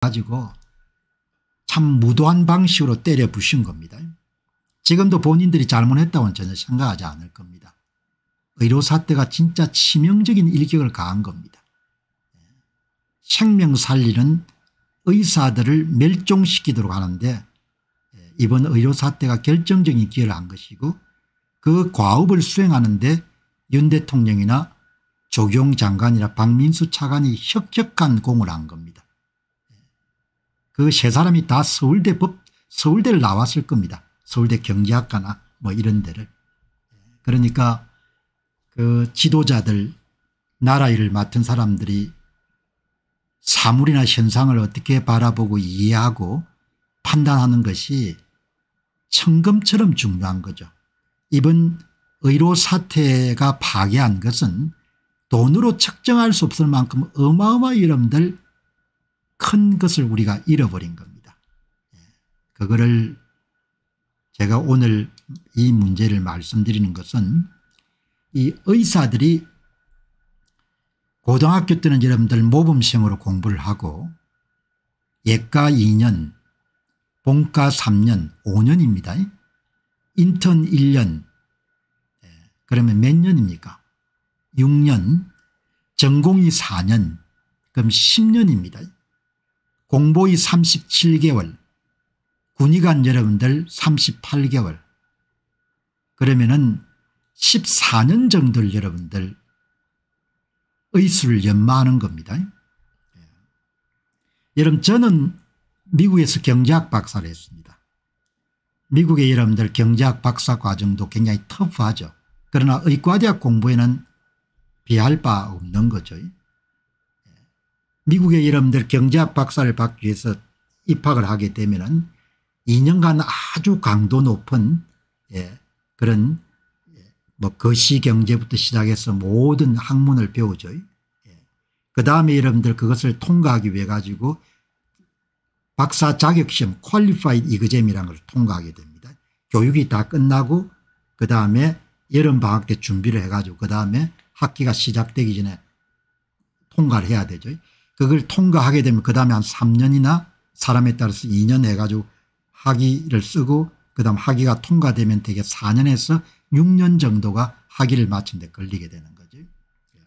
가지고 참 무도한 방식으로 때려 부신 겁니다. 지금도 본인들이 잘못했다고는 전혀 생각하지 않을 겁니다. 의료사태가 진짜 치명적인 일격을 가한 겁니다. 생명 살리는 의사들을 멸종시키도록 하는데 이번 의료사태가 결정적인 기회를 한 것이고 그 과업을 수행하는데 윤 대통령이나 조경 장관이나 박민수 차관이 혁혁한 공을 한 겁니다. 그세 사람이 다 서울대 법, 서울대를 나왔을 겁니다. 서울대 경제학과나 뭐 이런 데를. 그러니까 그 지도자들 나라 일을 맡은 사람들이 사물이나 현상을 어떻게 바라보고 이해하고 판단하는 것이 청금처럼 중요한 거죠. 이번 의료 사태가 파괴한 것은 돈으로 측정할 수 없을 만큼 어마어마한이름들 큰 것을 우리가 잃어버린 겁니다. 예. 그거를 제가 오늘 이 문제를 말씀드리는 것은 이 의사들이 고등학교 때는 여러분들 모범생으로 공부를 하고 예과 2년 본과 3년 5년입니다. 인턴 1년 예. 그러면 몇 년입니까 6년 전공이 4년 그럼 10년입니다. 공보위 37개월 군의관 여러분들 38개월 그러면은 14년 정도 여러분들 의술을 연마하는 겁니다. 예. 여러분 저는 미국에서 경제학 박사를 했습니다. 미국의 여러분들 경제학 박사 과정도 굉장히 터프하죠. 그러나 의과대학 공부에는 비할 바 없는 거죠. 미국의 여러분들 경제학 박사를 받기 위해서 입학을 하게 되면 은 2년간 아주 강도 높은 예, 그런 예, 뭐 거시경제부터 시작해서 모든 학문을 배우죠. 예. 그 다음에 여러분들 그것을 통과하기 위해 가지고 박사 자격시험 퀄리파이드 이그잼이라는 걸 통과하게 됩니다. 교육이 다 끝나고 그 다음에 여름방학 때 준비를 해가지고 그 다음에 학기가 시작되기 전에 통과를 해야 되죠. 그걸 통과하게 되면 그 다음에 한 3년이나 사람에 따라서 2년 해가지고 학위를 쓰고 그 다음 학위가 통과되면 되게 4년에서 6년 정도가 학위를 마친 데 걸리게 되는 거지. 예.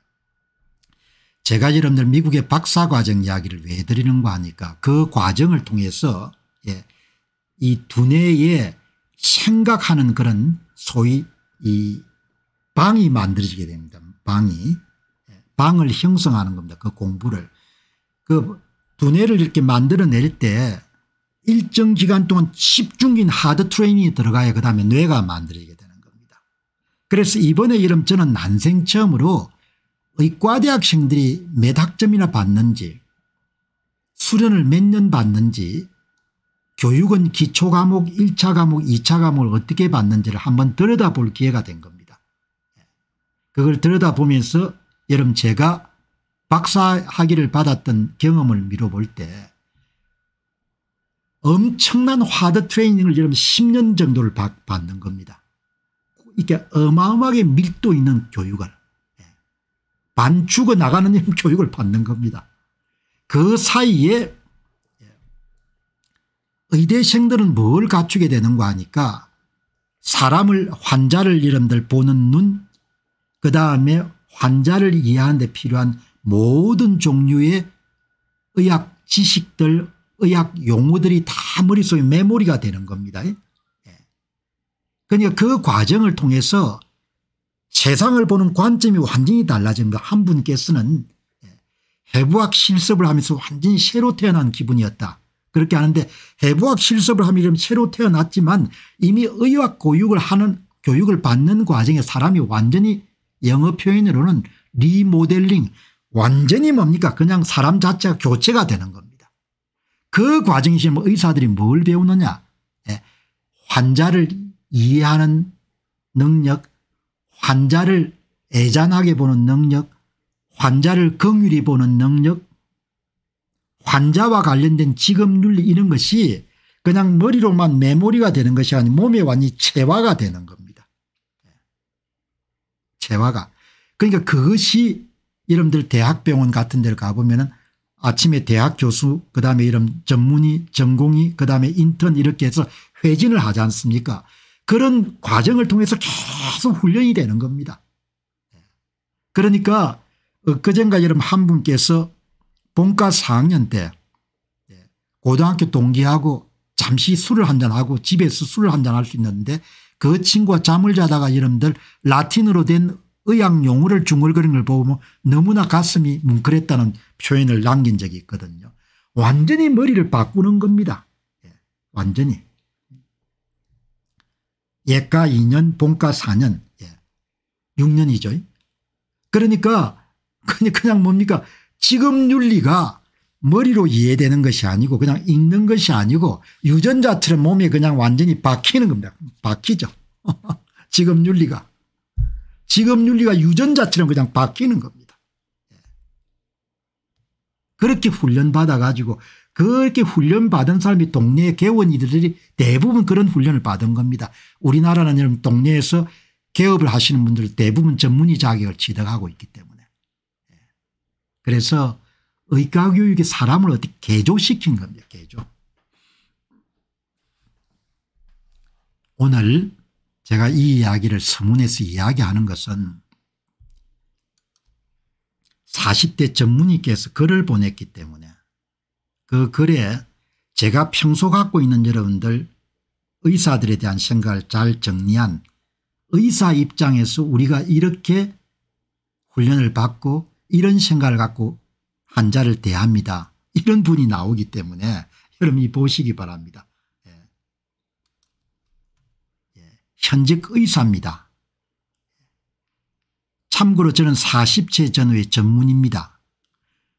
제가 여러분들 미국의 박사과정 이야기를 왜 드리는가 하니까 그 과정을 통해서 예, 이 두뇌에 생각하는 그런 소위 이 방이 만들어지게 됩니다. 방이. 예, 방을 형성하는 겁니다. 그 공부를. 그 두뇌를 이렇게 만들어낼 때 일정 기간 동안 집중인 하드 트레이닝이 들어가야 그 다음에 뇌가 만들어지게 되는 겁니다. 그래서 이번에 이름 저는 난생 처음으로 의과대학생들이 몇 학점이나 받는지 수련을 몇 년 받는지 교육은 기초 과목 1차 과목 2차 과목을 어떻게 받는지를 한번 들여다볼 기회가 된 겁니다. 예. 그걸 들여다보면서 여러분 제가 박사 학위를 받았던 경험을 미뤄볼 때 엄청난 화드 트레이닝을 여러분 10년 정도를 받는 겁니다. 이렇게 어마어마하게 밀도 있는 교육을 예, 반 죽어 나가는 교육을 받는 겁니다. 그 사이에 예, 의대생들은 뭘 갖추게 되는 거 하니까 사람을 환자를 이름들 보는 눈그 다음에 환자를 이해하는 데 필요한 모든 종류의 의학 지식들 의학 용어들이 다 머릿속에 메모리가 되는 겁니다. 예. 그러니까 그 과정을 통해서 세상을 보는 관점이 완전히 달라집니다. 한 분께서는 예, 해부학 실습을 하면서 완전히 새로 태어난 기분이었다. 그렇게 하는데 해부학 실습을 하면 새로 태어났지만 이미 의학 교육을 하는 교육을 받는 과정에 사람이 완전히 영어 표현으로는 리모델링 완전히 뭡니까 그냥 사람 자체가 교체가 되는 겁니다. 그 과정이 지금 의사들이 뭘 배우느냐 예. 환자를 이해하는 능력 환자를 애잔하게 보는 능력 환자를 긍휼히 보는 능력 환자와 관련된 직업윤리 이런 것이 그냥 머리로만 메모리가 되는 것이 아닌 몸에 완전히 체화가 되는 겁니다. 예. 체화가. 그러니까 그것이 이름들 대학병원 같은 데를 가보면은 아침에 대학 교수 그다음에 이런 전문의 전공의 그다음에 인턴 이렇게 해서 회진을 하지 않습니까 그런 과정을 통해서 계속 훈련이 되는 겁니다. 그러니까 그젠가 여름 한 분께서 본과 4학년 때 고등학교 동기하고 잠시 술을 한잔하고 집에서 술을 한잔할 수 있는데 그친구가 잠을 자다가 이름들 라틴으로 된 의학 용어를 중얼거리는 걸 보면 너무나 가슴이 뭉클했다는 표현을 남긴 적이 있거든요. 완전히 머리를 바꾸는 겁니다. 예, 완전히. 예가 2년 본가 4년 예, 6년이죠. 그러니까 그냥 뭡니까 지금 윤리가 머리로 이해되는 것이 아니고 그냥 읽는 것이 아니고 유전자처럼 몸에 그냥 완전히 박히는 겁니다. 박히죠. 지금 윤리가. 지금 윤리가 유전 자처럼 그냥 바뀌는 겁니다. 예. 그렇게 훈련받아 가지고 그렇게 훈련받은 사람이 동네 개원이들이 대부분 그런 훈련을 받은 겁니다. 우리나라는 여러분 동네에서 개업을 하시는 분들 대부분 전문의 자격을 취득하고 있기 때문에. 예. 그래서 의과교육이 사람을 어떻게 개조시킨 겁니다. 개조. 오늘 제가 이 이야기를 서문에서 이야기하는 것은 40대 전문의께서 글을 보냈기 때문에 그 글에 제가 평소 갖고 있는 여러분들 의사들에 대한 생각을 잘 정리한 의사 입장에서 우리가 이렇게 훈련을 받고 이런 생각을 갖고 환자를 대합니다. 이런 분이 나오기 때문에 여러분이 보시기 바랍니다. 현직 의사입니다. 참고로 저는 40세 전후의 전문입니다.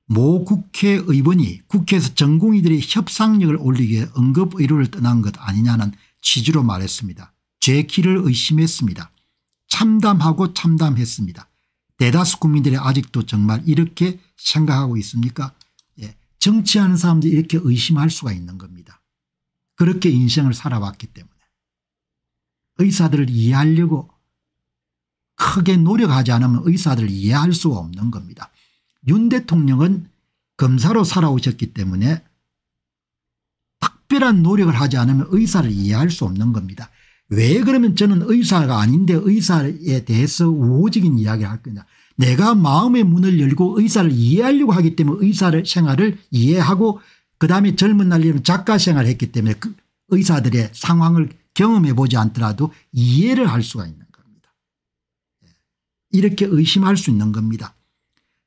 모 국회의원이 국회에서 전공의들의 협상력을 올리기 위해 응급의료를 떠난 것 아니냐는 취지로 말했습니다. 제 키를 의심했습니다. 참담하고 참담했습니다. 대다수 국민들이 아직도 정말 이렇게 생각하고 있습니까 예. 정치하는 사람들이 이렇게 의심할 수가 있는 겁니다. 그렇게 인생을 살아왔기 때문에. 의사들을 이해하려고 크게 노력하지 않으면 의사들을 이해할 수가 없는 겁니다. 윤 대통령은 검사로 살아오셨기 때문에 특별한 노력을 하지 않으면 의사를 이해할 수 없는 겁니다. 왜 그러면 저는 의사가 아닌데 의사에 대해서 우호적인 이야기를 할 거냐. 내가 마음의 문을 열고 의사를 이해하려고 하기 때문에 의사를 생활을 이해하고 그다음에 젊은 날에는 작가 생활을 했기 때문에 그 의사들의 상황을 경험해 보지 않더라도 이해를 할 수가 있는 겁니다. 예. 이렇게 의심할 수 있는 겁니다.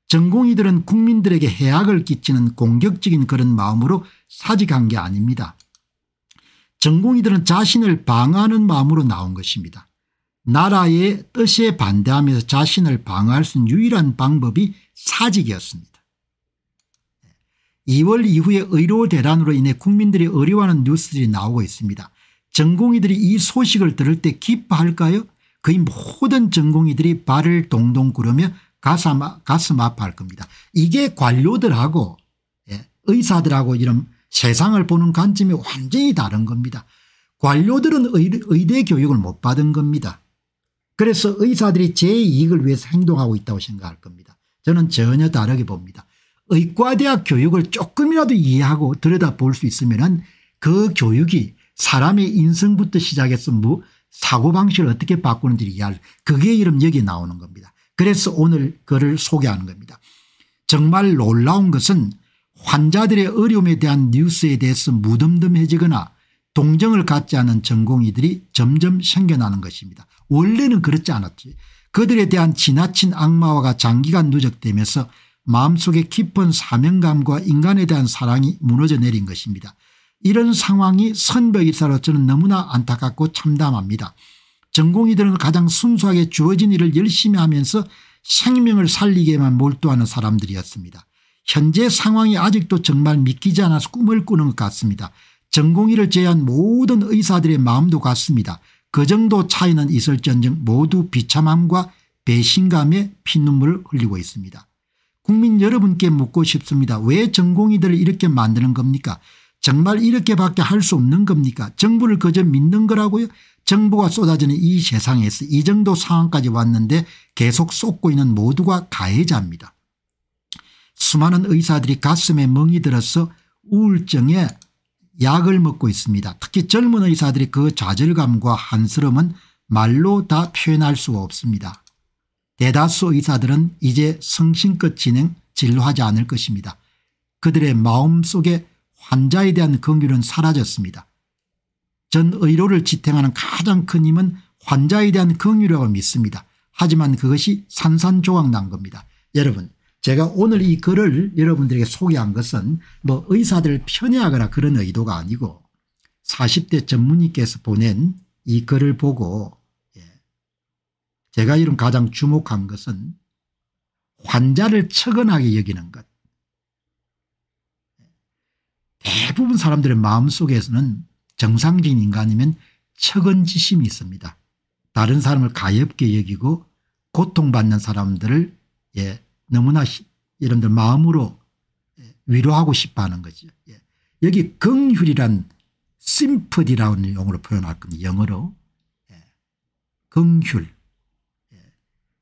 전공의들은 국민들에게 해악을 끼치는 공격적인 그런 마음으로 사직한 게 아닙니다. 전공의들은 자신을 방어하는 마음으로 나온 것입니다. 나라의 뜻에 반대하면서 자신을 방어할 수 있는 유일한 방법이 사직이었습니다. 2월 예. 이후에 의료 대란으로 인해 국민들이 어려워하는 뉴스들이 나오고 있습니다. 전공의들이 이 소식을 들을 때 기뻐할까요? 거의 모든 전공의들이 발을 동동 구르며 가슴, 아, 가슴 아파할 겁니다. 이게 관료들하고 예, 의사들하고 이런 세상을 보는 관점이 완전히 다른 겁니다. 관료들은 의대 교육을 못 받은 겁니다. 그래서 의사들이 제 이익을 위해서 행동하고 있다고 생각할 겁니다. 저는 전혀 다르게 봅니다. 의과대학 교육을 조금이라도 이해하고 들여다볼 수 있으면 그 교육이 사람의 인성부터 시작해서 뭐 사고방식을 어떻게 바꾸는지 이해할 그게 이름 여기 나오는 겁니다. 그래서 오늘 그를 소개하는 겁니다. 정말 놀라운 것은 환자들의 어려움에 대한 뉴스에 대해서 무덤덤해지거나 동정을 갖지 않은 전공의들이 점점 생겨나는 것입니다. 원래는 그렇지 않았지. 그들에 대한 지나친 악마화가 장기간 누적되면서 마음속에 깊은 사명감과 인간에 대한 사랑이 무너져 내린 것입니다. 이런 상황이 선벽이사로 저는 너무나 안타깝고 참담합니다. 전공이들은 가장 순수하게 주어진 일을 열심히 하면서 생명을 살리기에만 몰두하는 사람들이었습니다. 현재 상황이 아직도 정말 믿기지 않아서 꿈을 꾸는 것 같습니다. 전공의를 제외한 모든 의사들의 마음도 같습니다. 그 정도 차이는 있을지언정 모두 비참함과 배신감에 피눈물을 흘리고 있습니다. 국민 여러분께 묻고 싶습니다. 왜 전공의들을 이렇게 만드는 겁니까 정말 이렇게밖에 할 수 없는 겁니까 정부를 그저 믿는 거라고요 정부가 쏟아지는 이 세상에서 이 정도 상황까지 왔는데 계속 쏟고 있는 모두가 가해자입니다. 수많은 의사들이 가슴에 멍이 들어서 우울증에 약을 먹고 있습니다. 특히 젊은 의사들이 그 좌절감과 한스러움은 말로 다 표현할 수가 없습니다. 대다수 의사들은 이제 성심껏 진행 진로하지 않을 것입니다. 그들의 마음속에 환자에 대한 긍휼은 사라졌습니다. 전 의료를 지탱하는 가장 큰 힘은 환자에 대한 긍휼이라고 믿습니다. 하지만 그것이 산산조각 난 겁니다. 여러분 제가 오늘 이 글을 여러분들에게 소개한 것은 뭐 의사들 편애하거나 그런 의도가 아니고 40대 전문의께서 보낸 이 글을 보고 예, 제가 이런 가장 주목한 것은 환자를 처근하게 여기는 것 대부분 사람들의 마음속에서는 정상적인 인간이면 척은지심이 있습니다. 다른 사람을 가엽게 여기고 고통받는 사람들을 예, 너무나 여러분들 마음으로 예, 위로하고 싶어하는 거죠. 예. 여기 긍휼이란 심퍼디라는 용어로 표현할 겁니다. 영어로 예. 긍휼. 예.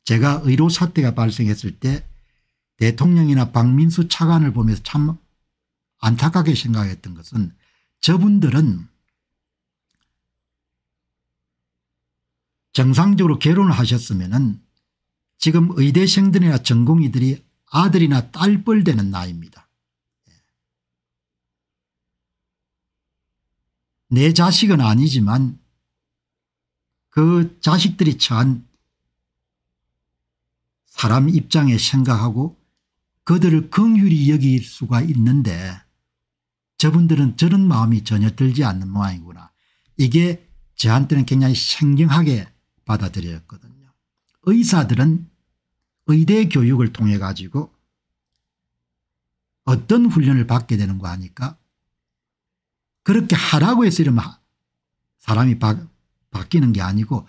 제가 의료 사태가 발생했을 때 대통령이나 박민수 차관을 보면서 참 안타깝게 생각했던 것은 저분들은 정상적으로 결혼을 하셨으면 은 지금 의대생들이나 전공의들이 아들이나 딸뻘 되는 나이입니다. 예. 내 자식은 아니지만 그 자식들이 처한 사람 입장에 생각하고 그들을 긍휼히 여길 수가 있는데 저분들은 저런 마음이 전혀 들지 않는 모양이구나. 이게 저한테는 굉장히 생경하게 받아들였거든요. 의사들은 의대 교육을 통해 가지고 어떤 훈련을 받게 되는 거아니까 그렇게 하라고 해서 이러면 사람이 바, 바뀌는 게 아니고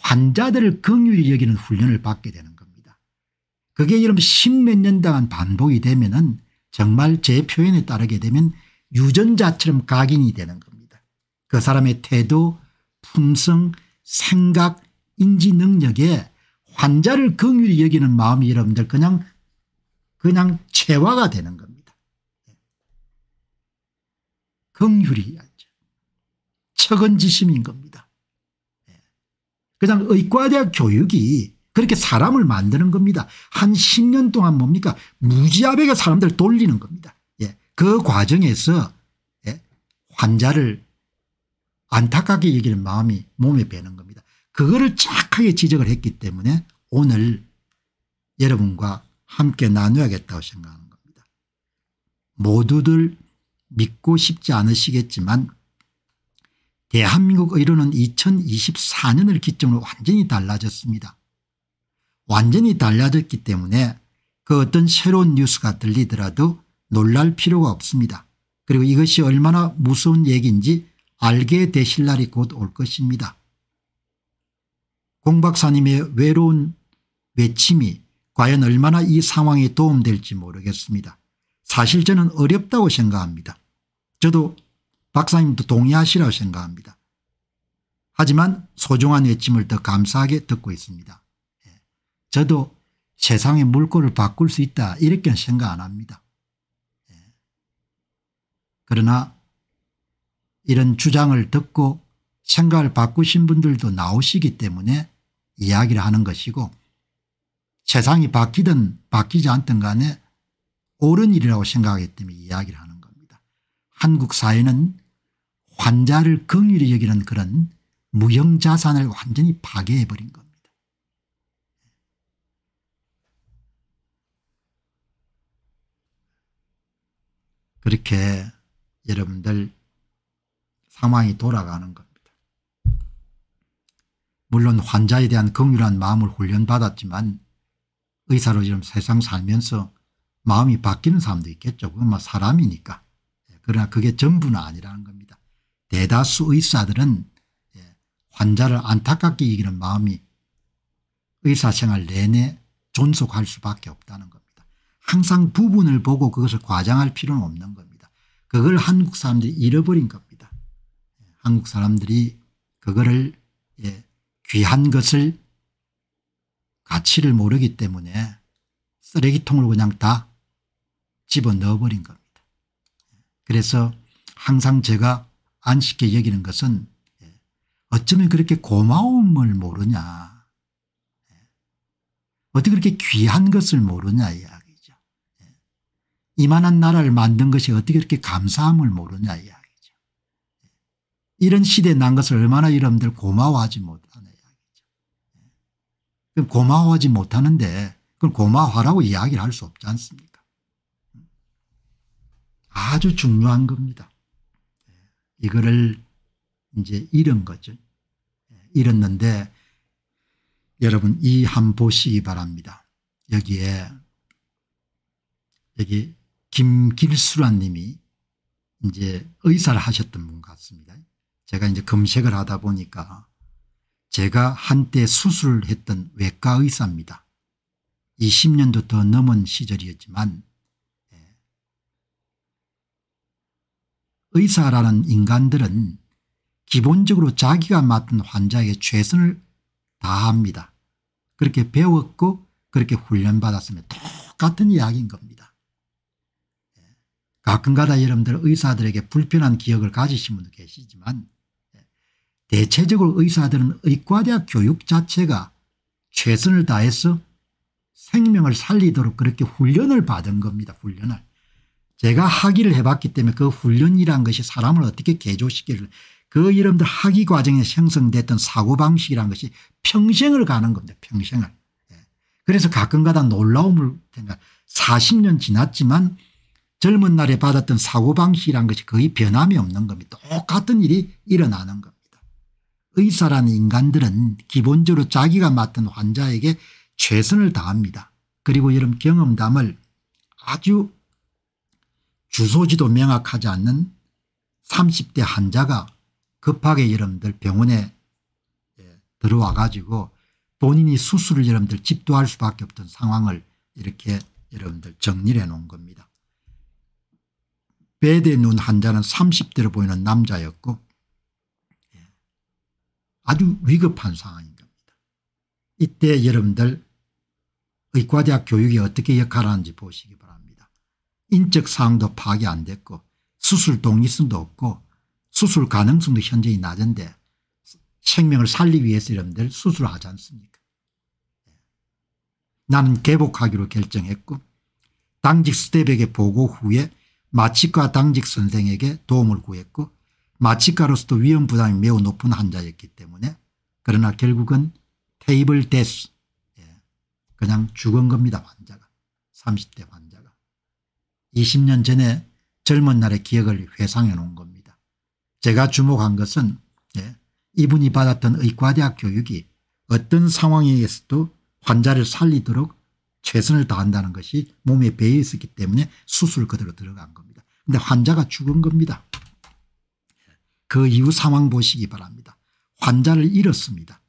환자들을 긍휼히 여기는 훈련을 받게 되는 겁니다. 그게 이런 십몇 년 동안 반복이 되면 은 정말 제 표현에 따르게 되면 유전자처럼 각인이 되는 겁니다. 그 사람의 태도 품성 생각 인지 능력에 환자를 긍휼히 여기는 마음이 여러분들 그냥 그냥 체화가 되는 겁니다. 긍휼이 척은지심인 겁니다. 그냥 의과대학 교육이 그렇게 사람을 만드는 겁니다. 한 10년 동안 뭡니까 무지하게 사람들 돌리는 겁니다. 그 과정에서 예, 환자를 안타깝게 여기는 마음이 몸에 배는 겁니다. 그거를 착하게 지적을 했기 때문에 오늘 여러분과 함께 나누어야겠다고 생각하는 겁니다. 모두들 믿고 싶지 않으시겠지만 대한민국 의료는 2024년을 기점으로 완전히 달라졌습니다. 완전히 달라졌기 때문에 그 어떤 새로운 뉴스가 들리더라도 놀랄 필요가 없습니다. 그리고 이것이 얼마나 무서운 얘기인지 알게 되실 날이 곧 올 것입니다. 공 박사님의 외로운 외침이 과연 얼마나 이 상황에 도움될지 모르겠습니다. 사실 저는 어렵다고 생각합니다. 저도 박사님도 동의하시라고 생각합니다. 하지만 소중한 외침을 더 감사하게 듣고 있습니다. 예. 저도 세상의 물꼬를 바꿀 수 있다 이렇게 생각 안 합니다. 그러나 이런 주장을 듣고 생각을 바꾸신 분들도 나오시기 때문에 이야기를 하는 것이고 세상이 바뀌든 바뀌지 않든 간에 옳은 일이라고 생각하기 때문에 이야기를 하는 겁니다. 한국 사회는 환자를 긍휼히 여기는 그런 무형자산을 완전히 파괴해버린 겁니다. 그렇게 여러분들 상황이 돌아가는 겁니다. 물론 환자에 대한 긍휼한 마음을 훈련받았지만 의사로 지금 세상 살면서 마음이 바뀌는 사람도 있겠죠. 그건 뭐 사람이니까. 예, 그러나 그게 전부는 아니라는 겁니다. 대다수 의사들은 예, 환자를 안타깝게 이기는 마음이 의사생활 내내 존속할 수밖에 없다는 겁니다. 항상 부분을 보고 그것을 과장할 필요는 없는 겁니다. 그걸 한국 사람들이 잃어버린 겁니다. 한국 사람들이 그거를 예, 귀한 것을 가치를 모르기 때문에 쓰레기통을 그냥 다 집어넣어버린 겁니다. 그래서 항상 제가 안 쉽게 여기는 것은 예, 어쩌면 그렇게 고마움을 모르냐 예, 어떻게 그렇게 귀한 것을 모르냐 이만한 나라를 만든 것이 어떻게 이렇게 감사함을 모르냐 이야기죠. 이런 시대에 난 것을 얼마나 여러분들 고마워하지 못하냐 이야기죠. 그럼 고마워하지 못하는데 그걸 고마워하라고 이야기를 할 수 없지 않습니까? 아주 중요한 겁니다. 이거를 이제 잃은 거죠. 잃었는데 여러분 이 한 보시기 바랍니다. 여기에 여기 김길수란 님이 이제 의사를 하셨던 분 같습니다. 제가 이제 검색을 하다 보니까 제가 한때 수술했던 외과 의사입니다. 20년도 더 넘은 시절이었지만 예. 의사라는 인간들은 기본적으로 자기가 맡은 환자에게 최선을 다합니다. 그렇게 배웠고 그렇게 훈련받았으면 똑같은 이야기인 겁니다. 가끔가다 여러분들 의사들에게 불편한 기억을 가지신 분도 계시지만 예, 대체적으로 의사들은 의과대학 교육 자체가 최선을 다해서 생명을 살리도록 그렇게 훈련을 받은 겁니다. 훈련을. 제가 학위를 해봤기 때문에 그 훈련이란 것이 사람을 어떻게 개조시키를 그 이름들 학위 과정에 생성됐던 사고방식이란 것이 평생을 가는 겁니다. 평생을. 예. 그래서 가끔가다 놀라움을 40년 지났지만 젊은 날에 받았던 사고방식이란 것이 거의 변함이 없는 겁니다. 똑같은 일이 일어나는 겁니다. 의사라는 인간들은 기본적으로 자기가 맡은 환자에게 최선을 다합니다. 그리고 이런 경험담을 아주 주소지도 명확하지 않는 30대 환자가 급하게 여러분들 병원에 예, 들어와 가지고 본인이 수술을 여러분들 집도할 수밖에 없던 상황을 이렇게 여러분들 정리를 해 놓은 겁니다. 배드눈 환자는 30대로 보이는 남자였고 아주 위급한 상황인 겁니다. 이때 여러분들 의과대학 교육이 어떻게 역할하는지 보시기 바랍니다. 인적 사항도 파악이 안 됐고 수술 동의성도 없고 수술 가능성도 현저히 낮은데 생명을 살리기 위해서 여러분들 수술하지 않습니까 나는 개복하기로 결정했고 당직 스텝에게 보고 후에 마취과 당직 선생에게 도움을 구했고 마취과로서도 위험 부담이 매우 높은 환자였기 때문에 그러나 결국은 테이블 데스 예, 그냥 죽은 겁니다 환자가 30대 환자가 20년 전에 젊은 날의 기억을 회상해 놓은 겁니다. 제가 주목한 것은 예, 이분이 받았던 의과대학 교육이 어떤 상황에서도 환자를 살리도록 최선을 다한다는 것이 몸에 배에 있었기 때문에 수술 그대로 들어간 겁니다. 근데 환자가 죽은 겁니다. 그 이후 상황 보시기 바랍니다. 환자를 잃었습니다.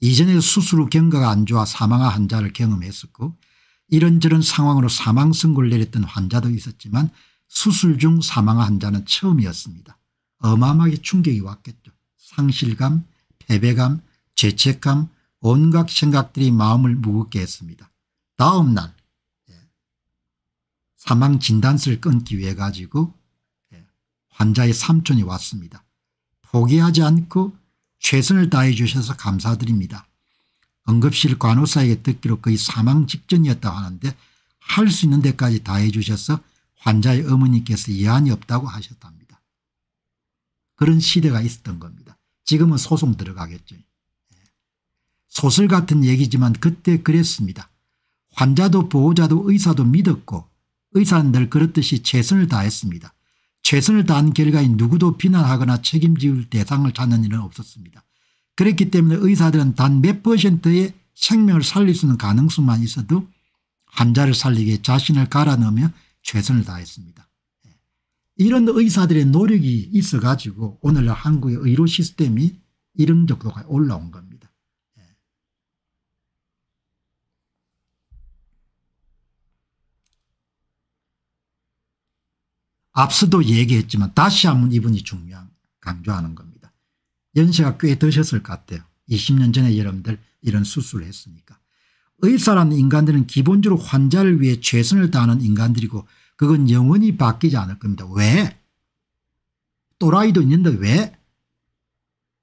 이전에 수술 후 경과가 안 좋아 사망한 환자를 경험했었고 이런저런 상황으로 사망 선고를 내렸던 환자도 있었지만 수술 중 사망한 환자는 처음이었습니다. 어마어마하게 충격이 왔겠죠. 상실감, 패배감, 죄책감, 온갖 생각들이 마음을 무겁게 했습니다. 다음날 예, 사망 진단서를 끊기 위해 가지고 예, 환자의 삼촌이 왔습니다. 포기하지 않고 최선을 다해 주셔서 감사드립니다. 응급실 간호사에게 듣기로 거의 사망 직전이었다고 하는데 할 수 있는 데까지 다해 주셔서 환자의 어머니께서 예한이 없다고 하셨답니다. 그런 시대가 있었던 겁니다. 지금은 소송 들어가겠죠. 예. 소설 같은 얘기지만 그때 그랬습니다. 환자도 보호자도 의사도 믿었고 의사는 늘 그렇듯이 최선을 다했습니다. 최선을 다한 결과인 누구도 비난하거나 책임질 지 대상을 찾는 일은 없었습니다. 그렇기 때문에 의사들은 단 몇 퍼센트의 생명을 살릴 수 있는 가능성만 있어도 환자를 살리기에 자신을 갈아넣으며 최선을 다했습니다. 예. 이런 의사들의 노력이 있어가지고 오늘날 한국의 의료 시스템이 이런 정도가 올라온 겁니다. 앞서도 얘기했지만 다시 한번 이분이 중요한 강조하는 겁니다. 연세가 꽤 드셨을 것 같아요. 20년 전에 여러분들 이런 수술을 했으니까. 의사라는 인간들은 기본적으로 환자를 위해 최선을 다하는 인간들이고 그건 영원히 바뀌지 않을 겁니다. 왜? 또라이도 있는데 왜?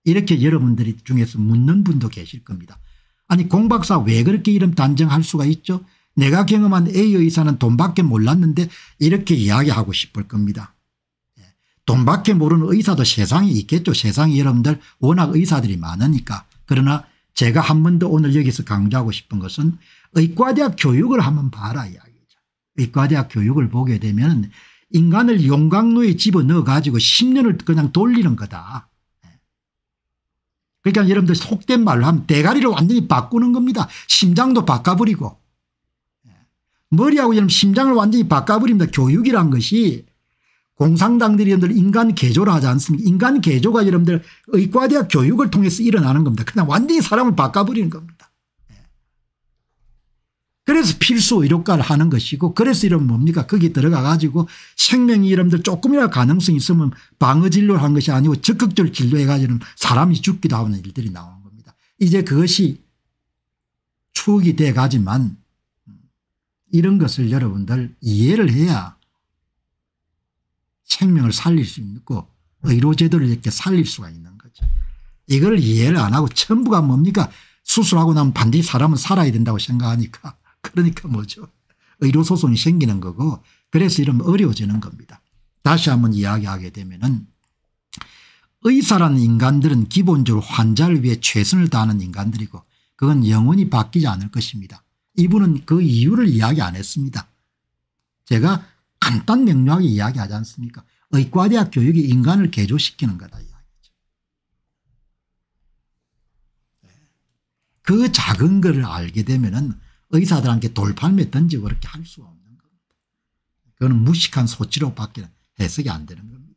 이렇게 여러분들이 중에서 묻는 분도 계실 겁니다. 아니 공박사 왜 그렇게 이름 단정할 수가 있죠? 내가 경험한 A 의사는 의 돈밖에 몰랐는데 이렇게 이야기하고 싶을 겁니다. 예. 돈밖에 모르는 의사도 세상에 있겠죠. 세상에 여러분들 워낙 의사들이 많으니까. 그러나 제가 한 번 더 오늘 여기서 강조하고 싶은 것은 의과대학 교육을 한번 봐라 이야기죠. 의과대학 교육을 보게 되면 인간을 용광로에 집어넣어 가지고 10년을 그냥 돌리는 거다. 예. 그러니까 여러분들 속된 말로 하면 대가리를 완전히 바꾸는 겁니다. 심장도 바꿔버리고 머리하고 지금 심장을 완전히 바꿔버립니다. 교육이란 것이 공산당들이 여러분들 인간 개조를 하지 않습니까 인간 개조가 여러분들 의과대학 교육을 통해서 일어나는 겁니다. 그냥 완전히 사람을 바꿔버리는 겁니다. 예. 그래서 필수 의료과를 하는 것이고 그래서 이런 뭡니까 거기 들어가 가지고 생명이 여러분들 조금이라도 가능성이 있으면 방어진료를 한 것이 아니고 적극적으로 진료해 가지고 사람이 죽기도 하는 일들이 나오는 겁니다. 이제 그것이 추억이 돼 가지만 이런 것을 여러분들 이해를 해야 생명을 살릴 수 있고 의료제도를 이렇게 살릴 수가 있는 거죠. 이걸 이해를 안 하고 전부가 뭡니까 수술하고 나면 반드시 사람은 살아야 된다고 생각하니까 그러니까 뭐죠 의료소송이 생기는 거고 그래서 이러면 어려워지는 겁니다. 다시 한번 이야기하게 되면 은 의사라는 인간들은 기본적으로 환자를 위해 최선을 다하는 인간들이고 그건 영원히 바뀌지 않을 것입니다. 이분은 그 이유를 이야기 안 했습니다. 제가 간단 명료하게 이야기하지 않습니까 의과대학 교육이 인간을 개조시키는 거다 이야기죠. 네. 그 작은 거 알게 되면은 의사들한테 돌팔매 던지고 그렇게 할수 없는 겁니다. 그거는 무식한 소치로밖에 해석이 안 되는 겁니다.